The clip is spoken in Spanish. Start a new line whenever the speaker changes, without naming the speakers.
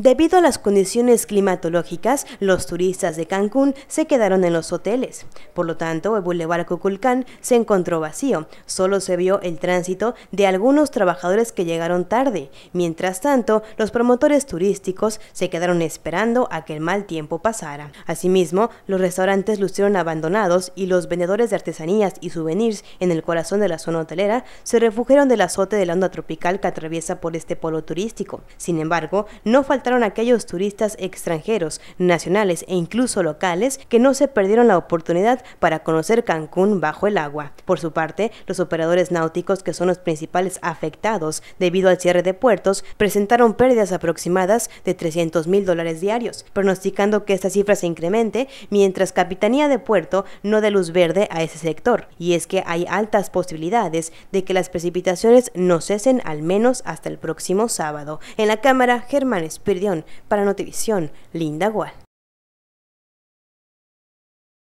Debido a las condiciones climatológicas, los turistas de Cancún se quedaron en los hoteles. Por lo tanto, el Boulevard Cuculcán se encontró vacío. Solo se vio el tránsito de algunos trabajadores que llegaron tarde. Mientras tanto, los promotores turísticos se quedaron esperando a que el mal tiempo pasara. Asimismo, los restaurantes lucieron abandonados y los vendedores de artesanías y souvenirs en el corazón de la zona hotelera se refugiaron del azote de la onda tropical que atraviesa por este polo turístico. Sin embargo, no faltaron aquellos turistas extranjeros, nacionales e incluso locales que no se perdieron la oportunidad para conocer Cancún bajo el agua. Por su parte, los operadores náuticos, que son los principales afectados debido al cierre de puertos, presentaron pérdidas aproximadas de 300 mil dólares diarios, pronosticando que esta cifra se incremente mientras Capitanía de Puerto no dé luz verde a ese sector. Y es que hay altas posibilidades de que las precipitaciones no cesen al menos hasta el próximo sábado. En la Cámara, Germán Espíritu para Notivisión, Linda Gual.